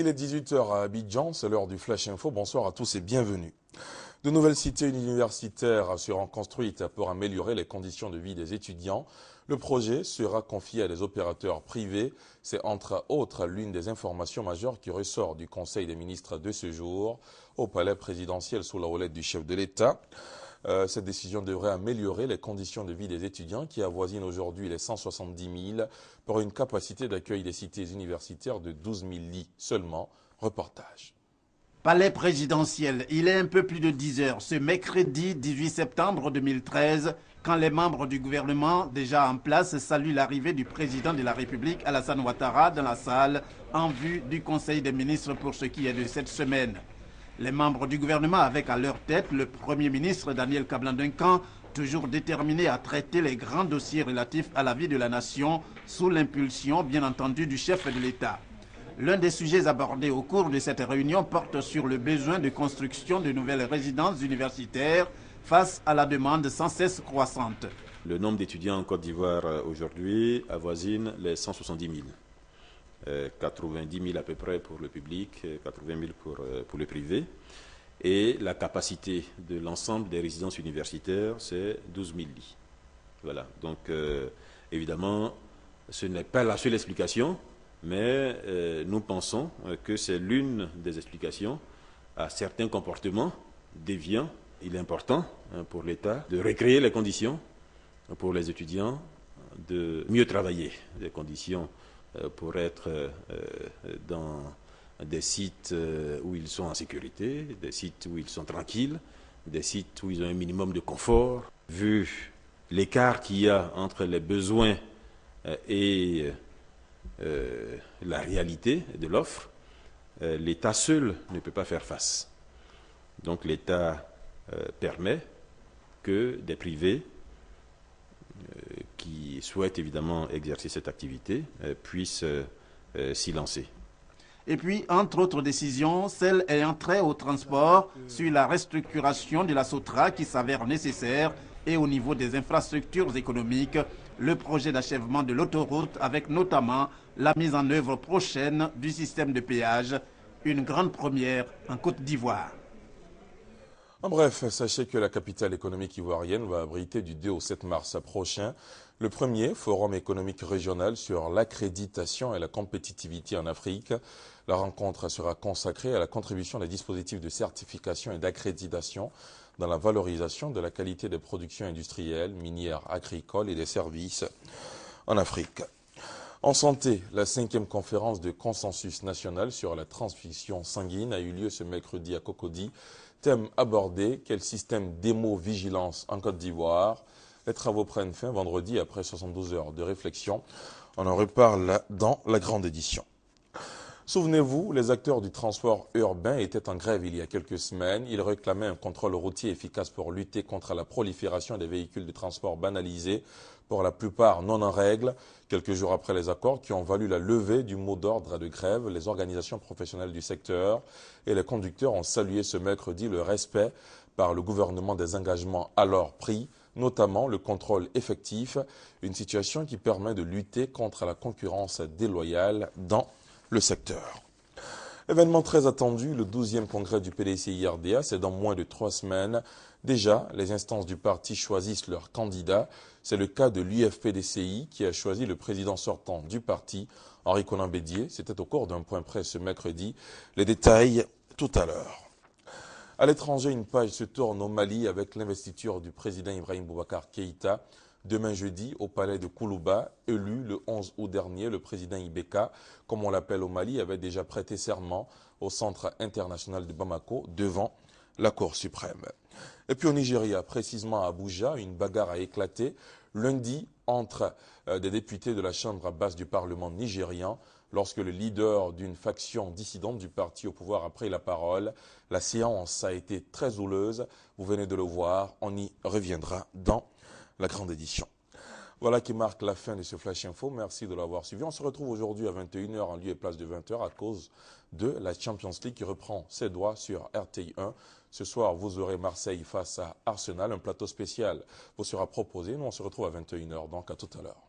Il est 18h à Abidjan, c'est l'heure du Flash Info. Bonsoir à tous et bienvenue. De nouvelles cités universitaires seront construites pour améliorer les conditions de vie des étudiants. Le projet sera confié à des opérateurs privés. C'est entre autres l'une des informations majeures qui ressort du Conseil des ministres de ce jour au palais présidentiel sous la roulette du chef de l'État. Euh, cette décision devrait améliorer les conditions de vie des étudiants qui avoisinent aujourd'hui les 170 000 pour une capacité d'accueil des cités universitaires de 12 000 lits seulement. Reportage. Palais présidentiel, il est un peu plus de 10 heures ce mercredi 18 septembre 2013 quand les membres du gouvernement déjà en place saluent l'arrivée du président de la République Alassane Ouattara dans la salle en vue du Conseil des ministres pour ce qui est de cette semaine. Les membres du gouvernement, avec à leur tête le Premier ministre Daniel Kablan-Duncan, toujours déterminé à traiter les grands dossiers relatifs à la vie de la nation, sous l'impulsion, bien entendu, du chef de l'État. L'un des sujets abordés au cours de cette réunion porte sur le besoin de construction de nouvelles résidences universitaires face à la demande sans cesse croissante. Le nombre d'étudiants en Côte d'Ivoire euh, aujourd'hui avoisine les 170 000. 90 euh, 000 à peu près pour le public, 80 euh, 000 pour, euh, pour le privé. Et la capacité de l'ensemble des résidences universitaires, c'est 12 000 lits. Voilà. Donc, évidemment, ce n'est pas la seule explication, mais nous pensons que c'est l'une des explications à certains comportements déviants. Il est important hein, pour l'État de recréer les conditions pour les étudiants de mieux travailler, les conditions euh, pour être euh, dans des sites euh, où ils sont en sécurité, des sites où ils sont tranquilles, des sites où ils ont un minimum de confort. Vu l'écart qu'il y a entre les besoins et la réalité de l'offre, l'État seul ne peut pas faire face. Donc l'État permet que des privés il souhaitent évidemment exercer cette activité euh, puisse euh, euh, s'y lancer. Et puis, entre autres décisions, celle ayant trait au transport sur la restructuration de la SOTRA qui s'avère nécessaire et au niveau des infrastructures économiques, le projet d'achèvement de l'autoroute avec notamment la mise en œuvre prochaine du système de péage, une grande première en Côte d'Ivoire. En bref, sachez que la capitale économique ivoirienne va abriter du 2 au 7 mars prochain le premier, Forum économique régional sur l'accréditation et la compétitivité en Afrique. La rencontre sera consacrée à la contribution des dispositifs de certification et d'accréditation dans la valorisation de la qualité des productions industrielles, minières, agricoles et des services en Afrique. En santé, la cinquième conférence de consensus national sur la transfusion sanguine a eu lieu ce mercredi à Cocody. Thème abordé, quel système d'émo-vigilance en Côte d'Ivoire les travaux prennent fin vendredi après 72 heures de réflexion. On en reparle dans la grande édition. Souvenez-vous, les acteurs du transport urbain étaient en grève il y a quelques semaines. Ils réclamaient un contrôle routier efficace pour lutter contre la prolifération des véhicules de transport banalisés, pour la plupart non en règle. Quelques jours après les accords qui ont valu la levée du mot d'ordre de grève, les organisations professionnelles du secteur et les conducteurs ont salué ce mercredi le respect par le gouvernement des engagements alors pris notamment le contrôle effectif, une situation qui permet de lutter contre la concurrence déloyale dans le secteur. Événement très attendu, le 12e congrès du PDCI RDA, c'est dans moins de trois semaines. Déjà, les instances du parti choisissent leurs candidats. C'est le cas de l'UFPDCI qui a choisi le président sortant du parti, Henri Colin Bédier. C'était au cours d'un point presse ce mercredi. Les détails tout à l'heure. À l'étranger, une page se tourne au Mali avec l'investiture du président Ibrahim Boubacar Keïta. Demain jeudi, au palais de Koulouba, élu le 11 août dernier, le président Ibeka, comme on l'appelle au Mali, avait déjà prêté serment au Centre international de Bamako devant la Cour suprême. Et puis au Nigeria, précisément à Abuja, une bagarre a éclaté lundi entre euh, des députés de la Chambre basse du Parlement nigérien lorsque le leader d'une faction dissidente du parti au pouvoir a pris la parole. La séance a été très houleuse. Vous venez de le voir, on y reviendra dans la grande édition. Voilà qui marque la fin de ce Flash Info. Merci de l'avoir suivi. On se retrouve aujourd'hui à 21h en lieu et place de 20h à cause de la Champions League qui reprend ses doigts sur RTI 1. Ce soir, vous aurez Marseille face à Arsenal. Un plateau spécial vous sera proposé. Nous, on se retrouve à 21h, donc à tout à l'heure.